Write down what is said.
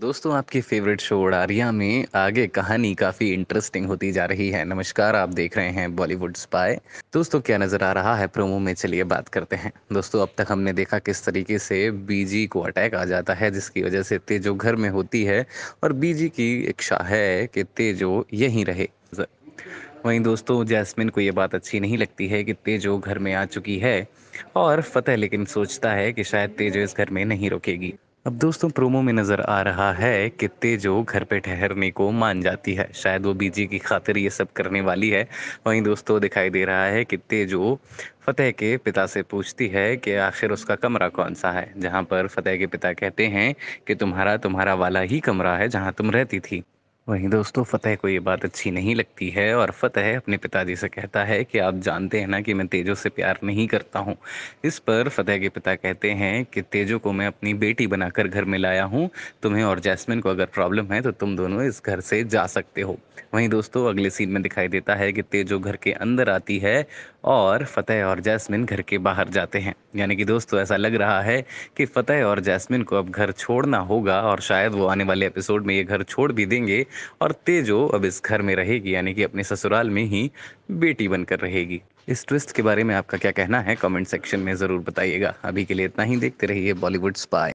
दोस्तों आपकी favourite show उड़ारिया में आगे कहानी काफ़ी इंटरेस्टिंग होती जा रही है नमस्कार आप देख रहे हैं बॉलीवुड स्पाई दोस्तों क्या नज़र आ रहा है प्रोमो में चलिए बात करते हैं दोस्तों अब तक हमने देखा किस तरीके से बीजी को अटैक आ जाता है जिसकी वजह से तेजो घर में होती है और बीजी की इच्छा है कि तेजो यहीं रहे वहीं दोस्तों जैस्मिन को ये बात अच्छी नहीं लगती है कि तेजो घर में आ चुकी है और फतेह लेकिन सोचता है कि शायद तेजो इस घर में नहीं रुकेगी अब दोस्तों प्रोमो में नज़र आ रहा है कि तेजो घर पे ठहरने को मान जाती है शायद वो बीजी की खातिर ये सब करने वाली है वहीं दोस्तों दिखाई दे रहा है कि तेजो फतेह के पिता से पूछती है कि आखिर उसका कमरा कौन सा है जहाँ पर फतेह के पिता कहते हैं कि तुम्हारा तुम्हारा वाला ही कमरा है जहाँ तुम रहती थी वहीं दोस्तों फतेह को ये बात अच्छी नहीं लगती है और फतेह अपने पिताजी से कहता है कि आप जानते हैं ना कि मैं तेजो से प्यार नहीं करता हूँ इस पर फतेह के पिता कहते हैं कि तेजो को मैं अपनी बेटी बनाकर घर में लाया हूँ तुम्हें और जैस्मिन को अगर प्रॉब्लम है तो तुम दोनों इस घर से जा सकते हो वहीं दोस्तों अगले सीन में दिखाई देता है कि तेजो घर के अंदर आती है और फ़तेह और जैस्मिन घर के बाहर जाते हैं यानी कि दोस्तों ऐसा लग रहा है कि फ़तेह और जैस्मिन को अब घर छोड़ना होगा और शायद वो आने वाले एपिसोड में ये घर छोड़ भी देंगे और तेजो अब इस घर में रहेगी यानी कि अपने ससुराल में ही बेटी बनकर रहेगी इस ट्विस्ट के बारे में आपका क्या कहना है कमेंट सेक्शन में ज़रूर बताइएगा अभी के लिए इतना ही देखते रहिए बॉलीवुड स्पाई